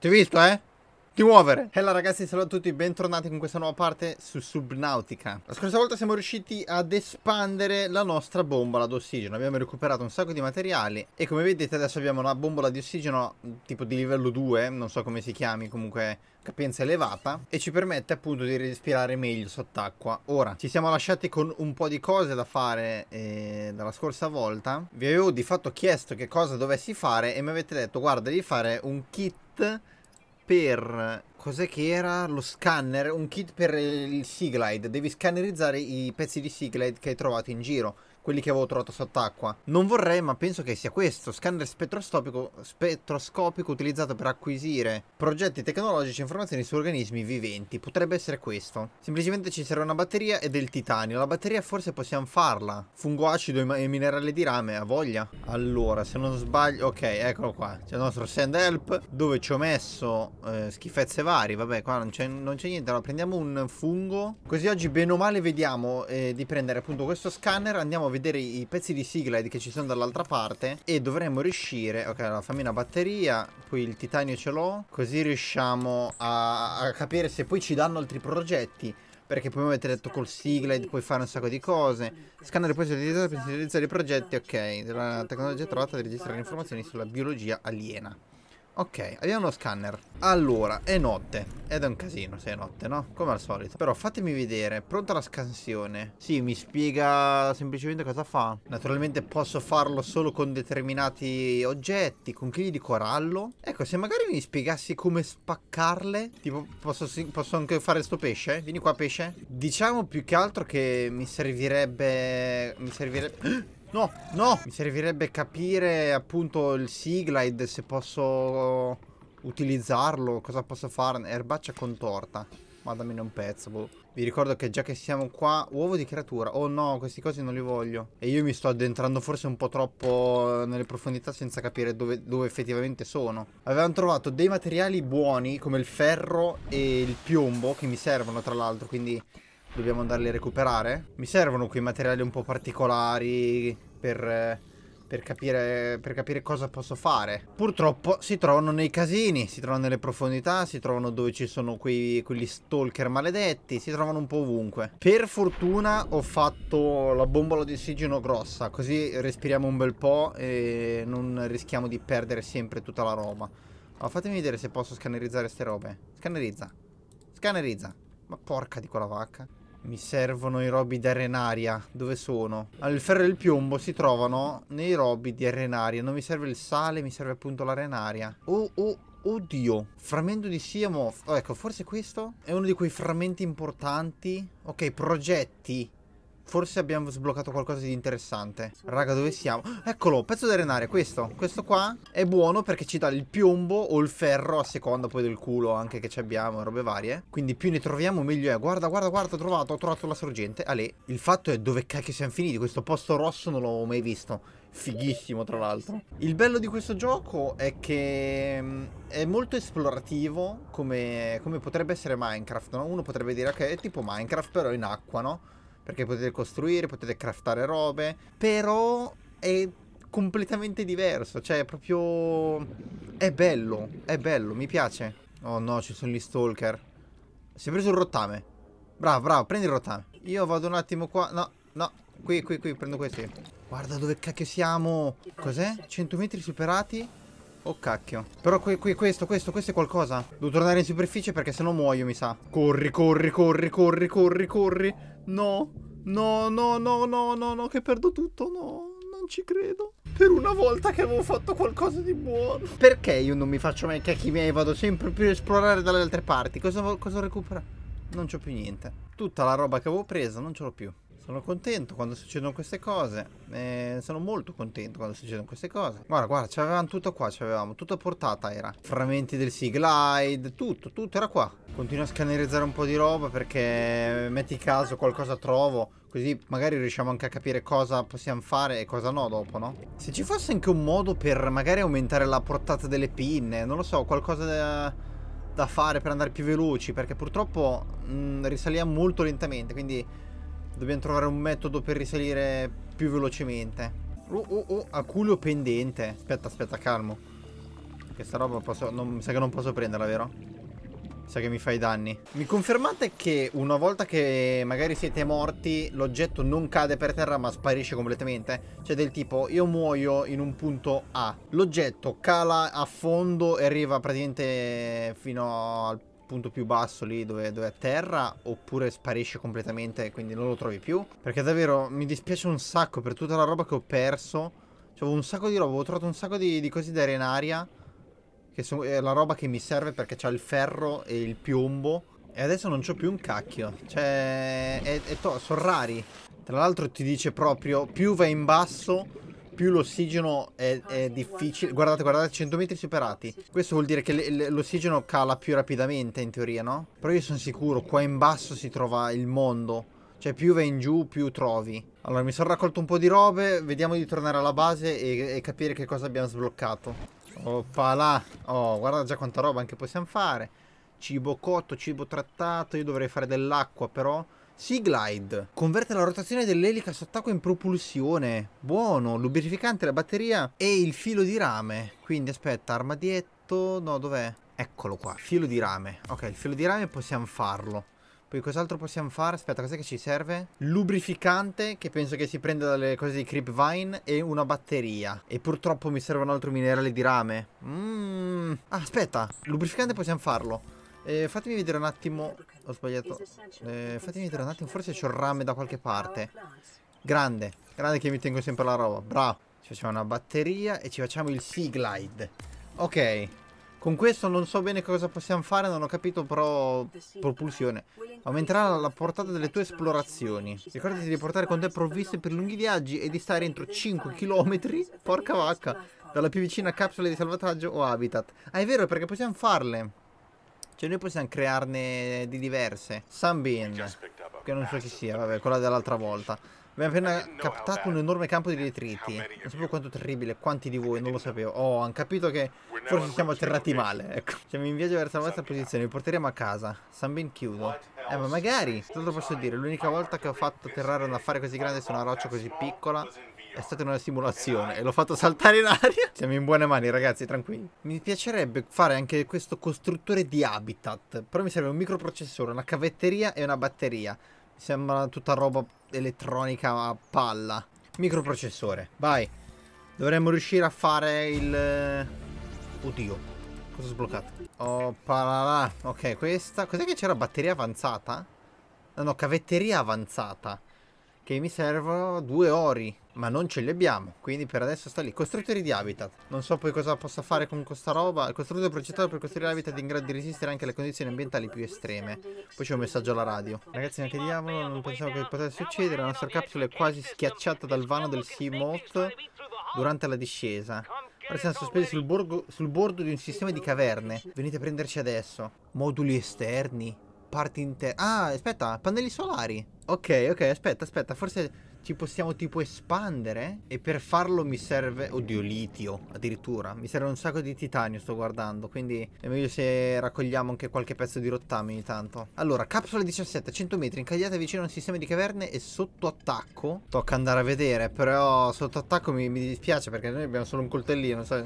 Ty víš, to je? di muovere. Hello ragazzi, saluto a tutti, bentornati con questa nuova parte su Subnautica. La scorsa volta siamo riusciti ad espandere la nostra bombola d'ossigeno, abbiamo recuperato un sacco di materiali e come vedete adesso abbiamo una bombola di ossigeno mm, tipo di livello 2, non so come si chiami, comunque capienza elevata e ci permette appunto di respirare meglio sott'acqua. Ora, ci siamo lasciati con un po' di cose da fare eh, dalla scorsa volta, vi avevo di fatto chiesto che cosa dovessi fare e mi avete detto guarda di fare un kit per cos'è che era? Lo scanner, un kit per il Seaglide. Devi scannerizzare i pezzi di Seaglide che hai trovato in giro. Quelli che avevo trovato sott'acqua. Non vorrei, ma penso che sia questo. Scanner spettroscopico, spettroscopico utilizzato per acquisire progetti tecnologici e informazioni su organismi viventi. Potrebbe essere questo. Semplicemente ci serve una batteria e del titanio. La batteria forse possiamo farla. Fungo acido e minerale di rame, Ha voglia. Allora, se non sbaglio... Ok, eccolo qua. C'è il nostro sand help. Dove ci ho messo eh, schifezze varie vari, vabbè, qua non c'è niente. Allora, prendiamo un fungo. Così oggi, bene o male, vediamo eh, di prendere appunto questo scanner. Andiamo a vedere i pezzi di Siglide che ci sono dall'altra parte. E dovremmo riuscire... Ok, allora, fammi una batteria. Poi il titanio ce l'ho. Così riusciamo a, a capire se poi ci danno altri progetti. Perché poi mi avete detto col Siglide puoi fare un sacco di cose. Scanner poi si utilizzato per sintetizzare i progetti, ok. La tecnologia trovata di registrare informazioni sulla biologia aliena. Ok, abbiamo lo scanner. Allora, è notte. Ed è un casino se è notte, no? Come al solito. Però fatemi vedere. Pronta la scansione. Sì, mi spiega semplicemente cosa fa. Naturalmente posso farlo solo con determinati oggetti, con chili di corallo. Ecco, se magari mi spiegassi come spaccarle. Tipo, posso, posso anche fare sto pesce? Vieni qua, pesce. Diciamo più che altro che mi servirebbe... Mi servirebbe... No, no! Mi servirebbe capire appunto il Siglide, se posso utilizzarlo, cosa posso fare. Erbaccia contorta. Ma dammene un pezzo, boh. Vi ricordo che già che siamo qua... Uovo di creatura. Oh no, questi cosi non li voglio. E io mi sto addentrando forse un po' troppo eh, nelle profondità senza capire dove, dove effettivamente sono. Avevamo trovato dei materiali buoni come il ferro e il piombo, che mi servono tra l'altro, quindi... Dobbiamo andarli a recuperare? Mi servono quei materiali un po' particolari per, eh, per, capire, per capire cosa posso fare. Purtroppo si trovano nei casini, si trovano nelle profondità, si trovano dove ci sono quei, quegli stalker maledetti, si trovano un po' ovunque. Per fortuna ho fatto la bombola di ossigeno grossa, così respiriamo un bel po' e non rischiamo di perdere sempre tutta la roba. Ma fatemi vedere se posso scannerizzare queste robe. Scannerizza. Scannerizza. Ma porca di quella vacca. Mi servono i robi di arenaria. Dove sono? Allora, il ferro e il piombo si trovano nei robi di arenaria. Non mi serve il sale, mi serve appunto l'arenaria. Oh, oh, Oddio, frammento di Siamo. Oh, ecco, forse questo è uno di quei frammenti importanti. Ok, progetti. Forse abbiamo sbloccato qualcosa di interessante. Raga, dove siamo? Eccolo, pezzo da arenaria, questo. Questo qua è buono perché ci dà il piombo o il ferro a seconda poi del culo anche che ci abbiamo, robe varie. Quindi più ne troviamo meglio è. Guarda, guarda, guarda, ho trovato, ho trovato la sorgente. Ale, il fatto è dove cacchio siamo finiti? Questo posto rosso non l'ho mai visto. Fighissimo, tra l'altro. Il bello di questo gioco è che mm, è molto esplorativo come, come potrebbe essere Minecraft, no? Uno potrebbe dire ok è tipo Minecraft però in acqua, no? perché potete costruire, potete craftare robe, però è completamente diverso, cioè è proprio... è bello, è bello, mi piace. Oh no, ci sono gli stalker. Si è preso il rottame. Bravo, bravo, prendi il rottame. Io vado un attimo qua, no, no, qui, qui, qui, prendo questi. Guarda dove cacchio siamo. Cos'è? 100 metri superati? Oh cacchio Però qui, qui, questo, questo, questo è qualcosa Devo tornare in superficie perché se no muoio mi sa Corri, corri, corri, corri, corri, corri No, no, no, no, no, no, no Che perdo tutto, no Non ci credo per una volta che avevo fatto qualcosa di buono. Perché io non mi faccio mai cacchi miei? Vado sempre più a esplorare dalle altre parti. Cosa, cosa recupero? Non c'ho più niente. Tutta la roba che avevo preso non ce l'ho più. Sono contento quando succedono queste cose. Eh, sono molto contento quando succedono queste cose. Guarda, guarda, c'avevamo tutto qua, c'avevamo tutto a portata era. Frammenti del Sea Glide, tutto, tutto era qua. Continuo a scannerizzare un po' di roba perché eh, metti caso qualcosa trovo. Così magari riusciamo anche a capire cosa possiamo fare e cosa no dopo, no? Se ci fosse anche un modo per magari aumentare la portata delle pinne, non lo so, qualcosa da, da fare per andare più veloci, perché purtroppo mh, mm, risaliamo molto lentamente, quindi Dobbiamo trovare un metodo per risalire più velocemente. Oh, oh, oh, a pendente. Aspetta, aspetta, calmo. Questa roba posso... Non, mi sa che non posso prenderla, vero? Mi sa che mi fai danni. Mi confermate che una volta che magari siete morti, l'oggetto non cade per terra ma sparisce completamente? Cioè del tipo, io muoio in un punto A. L'oggetto cala a fondo e arriva praticamente fino al punto più basso lì dove, dove è a terra oppure sparisce completamente e quindi non lo trovi più. Perché davvero mi dispiace un sacco per tutta la roba che ho perso. Cioè, un sacco di roba, ho trovato un sacco di, di cose da arenaria. Che sono, è la roba che mi serve perché c'ha il ferro e il piombo. E adesso non c'ho più un cacchio. Cioè, è, è sono rari. Tra l'altro ti dice proprio, più vai in basso, più l'ossigeno è, ah, è, difficile. Guardate, guardate, 100 metri superati. Questo vuol dire che l'ossigeno cala più rapidamente in teoria, no? Però io sono sicuro, qua in basso si trova il mondo. Cioè più vai in giù, più trovi. Allora, mi sono raccolto un po' di robe, vediamo di tornare alla base e, e capire che cosa abbiamo sbloccato. Oppa là. Oh, guarda già quanta roba anche possiamo fare. Cibo cotto, cibo trattato, io dovrei fare dell'acqua però Seaglide converte la rotazione dell'elica sott'acqua in propulsione. Buono, lubrificante la batteria e il filo di rame. Quindi aspetta, armadietto, no dov'è? Eccolo qua, filo di rame. Ok, il filo di rame possiamo farlo. Poi cos'altro possiamo fare? Aspetta, cos'è che ci serve? Lubrificante, che penso che si prenda dalle cose di Creepvine, e una batteria. E purtroppo mi serve un altro minerale di rame. Mmm. Ah, aspetta, lubrificante possiamo farlo. Eh, fatemi vedere un attimo ho sbagliato. Eh, fatemi vedere un attimo, forse c'è il rame da qualche parte. Grande, grande che mi tengo sempre la roba. Bravo. Ci facciamo una batteria e ci facciamo il Sea Glide. Ok. Con questo non so bene cosa possiamo fare, non ho capito però propulsione. Aumenterà la portata delle tue esplorazioni. Ricordati di portare con te provviste per lunghi viaggi e di stare entro 5 km, porca vacca, dalla più vicina capsula di salvataggio o habitat. Ah è vero perché possiamo farle. Cioè noi possiamo crearne di diverse. Sunbeam, che non so chi sia, vabbè, quella dell'altra volta. Abbiamo appena captato un enorme campo di detriti. Non sapevo quanto terribile, quanti di voi, non lo sapevo. Oh, hanno capito che forse siamo atterrati male, ecco. Siamo cioè, in viaggio verso la vostra posizione, vi porteremo a casa. Sunbeam chiudo. Eh, ma magari! Tanto posso dire, l'unica volta che ho fatto atterrare un affare così grande su una roccia così piccola è stata una simulazione e l'ho fatto saltare in aria. Siamo in buone mani ragazzi, tranquilli. Mi piacerebbe fare anche questo costruttore di habitat, però mi serve un microprocessore, una cavetteria e una batteria. Mi sembra tutta roba elettronica a palla. Microprocessore, vai. Dovremmo riuscire a fare il... Eh, oddio. Cosa ho sbloccato? Oh, parala. Ok, questa. Cos'è che c'era? Batteria avanzata? No, no, cavetteria avanzata. Che mi servono due ori. Ma non ce li abbiamo, quindi per adesso sta lì. Costruttori di habitat. Non so poi cosa possa fare con questa roba. Costruito progettato per costruire habitat in grado di resistere anche alle condizioni ambientali più estreme. Poi c'è un messaggio alla radio. Ragazzi, ma che diavolo, non pensavo che potesse succedere. La nostra capsula è quasi schiacciata dal vano del Seamoth durante la discesa. Ora siamo sospesi sul, borgo, sul bordo di un sistema di caverne. Venite a prenderci adesso. Moduli esterni, parti interne. Ah, aspetta, pannelli solari. Ok, ok, aspetta, aspetta, forse ci possiamo tipo espandere e per farlo mi serve, oddio litio addirittura, mi serve un sacco di titanio sto guardando, quindi è meglio se raccogliamo anche qualche pezzo di rottame ogni tanto. Allora, capsula 17, 100 metri, incagliata vicino a un sistema di caverne e sotto attacco, tocca andare a vedere, però sotto attacco mi, mi dispiace perché noi abbiamo solo un coltellino, so.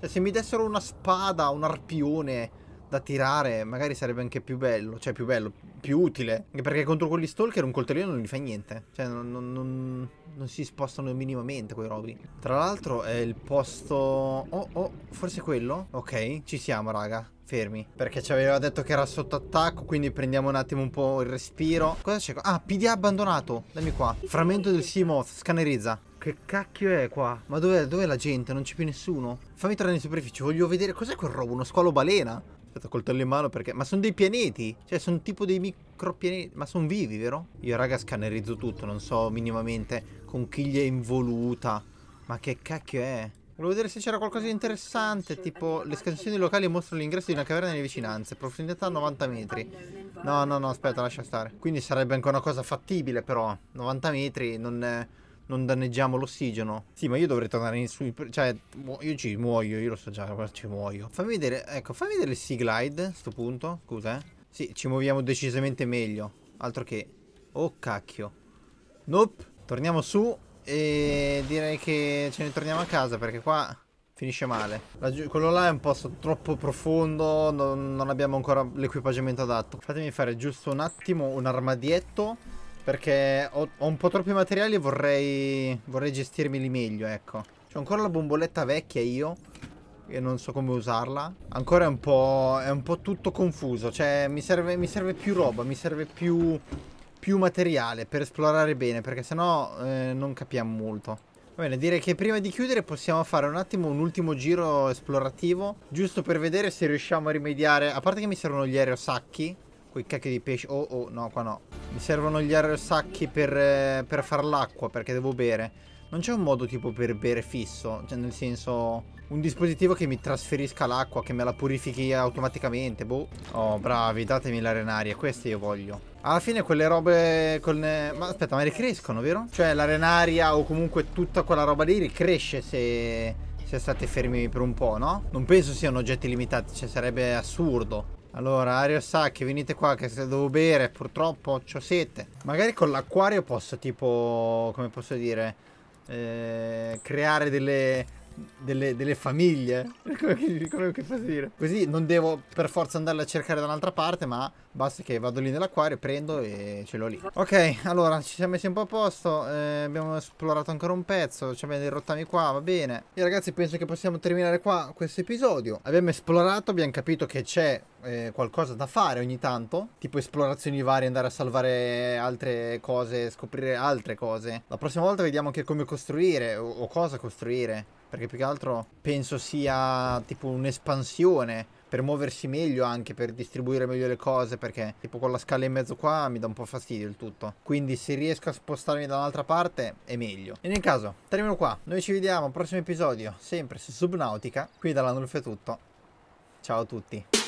cioè, se mi dessero una spada, un arpione da tirare magari sarebbe anche più bello, cioè più bello, più utile. Anche perché contro quegli stalker un coltellino non gli fa niente. Cioè non, non, non, non si spostano minimamente quei robi. Tra l'altro è il posto... Oh, oh, forse quello? Ok, ci siamo raga. Fermi, perché ci aveva detto che era sotto attacco, quindi prendiamo un attimo un po' il respiro. Cosa c'è qua? Ah, PD abbandonato. Dammi qua. Frammento del Seamoth, scannerizza. Che cacchio è qua? Ma dov'è dov la gente? Non c'è più nessuno? Fammi tornare in superficie, voglio vedere cos'è quel robo, uno squalo balena? Aspetta, coltello in mano perché... Ma sono dei pianeti! Cioè, sono tipo dei micropianeti... Ma sono vivi, vero? Io, raga, scannerizzo tutto, non so minimamente... Conchiglia involuta... Ma che cacchio è? Volevo vedere se c'era qualcosa di interessante, tipo le scansioni locali mostrano l'ingresso di una caverna nelle vicinanze, profondità 90 metri. No, no, no, aspetta, lascia stare. Quindi sarebbe anche una cosa fattibile però, 90 metri non... È non danneggiamo l'ossigeno. Sì, ma io dovrei tornare in su. Cioè, io ci muoio, io lo so già, ci muoio. Fammi vedere, ecco, fammi vedere il Sea Glide a sto punto. Scusa, eh. Sì, ci muoviamo decisamente meglio. Altro che. Oh cacchio. Nope. Torniamo su. E direi che ce ne torniamo a casa perché qua finisce male. Laggiù, quello là è un posto troppo profondo, non, non abbiamo ancora l'equipaggiamento adatto. Fatemi fare giusto un attimo un armadietto perché ho, ho, un po' troppi materiali e vorrei, vorrei gestirmeli meglio, ecco. C'ho ancora la bomboletta vecchia io, e non so come usarla. Ancora è un po', è un po tutto confuso, cioè mi serve, mi serve, più roba, mi serve più, più materiale per esplorare bene, perché sennò eh, non capiamo molto. Va bene, direi che prima di chiudere possiamo fare un attimo un ultimo giro esplorativo, giusto per vedere se riusciamo a rimediare, a parte che mi servono gli aerosacchi, Quei cacchi di pesce. Oh, oh, no, qua no. Mi servono gli arsacchi per, eh, per far l'acqua, perché devo bere. Non c'è un modo tipo per bere fisso, cioè nel senso un dispositivo che mi trasferisca l'acqua, che me la purifichi automaticamente, boh. Oh, bravi, datemi l'arenaria, queste io voglio. Alla fine quelle robe con... Ma aspetta, ma ricrescono, vero? Cioè l'arenaria o comunque tutta quella roba lì ricresce se... se state fermi per un po', no? Non penso siano oggetti limitati, cioè sarebbe assurdo. Allora, Ario Sacchi, venite qua che se devo bere, purtroppo ho sete. Magari con l'acquario posso tipo, come posso dire, eh, creare delle, delle, delle famiglie. Come come che dire? Così non devo per forza andarle a cercare da un'altra parte, ma basta che vado lì nell'acquario, prendo e ce l'ho lì. Ok, allora ci siamo messi un po' a posto. Eh, abbiamo esplorato ancora un pezzo. Ci abbiamo dei rottami qua, va bene. E ragazzi, penso che possiamo terminare qua questo episodio. Abbiamo esplorato, abbiamo capito che c'è eh, qualcosa da fare ogni tanto, tipo esplorazioni varie, andare a salvare altre cose, scoprire altre cose. La prossima volta vediamo anche come costruire o cosa costruire. Perché più che altro penso sia tipo un'espansione per muoversi meglio anche, per distribuire meglio le cose, perché tipo con la scala in mezzo qua mi dà un po' fastidio il tutto. Quindi se riesco a spostarmi da un'altra parte è meglio. In ogni caso, termino qua. Noi ci vediamo al prossimo episodio, sempre su Subnautica. Qui dalla Nulf è tutto. Ciao a tutti.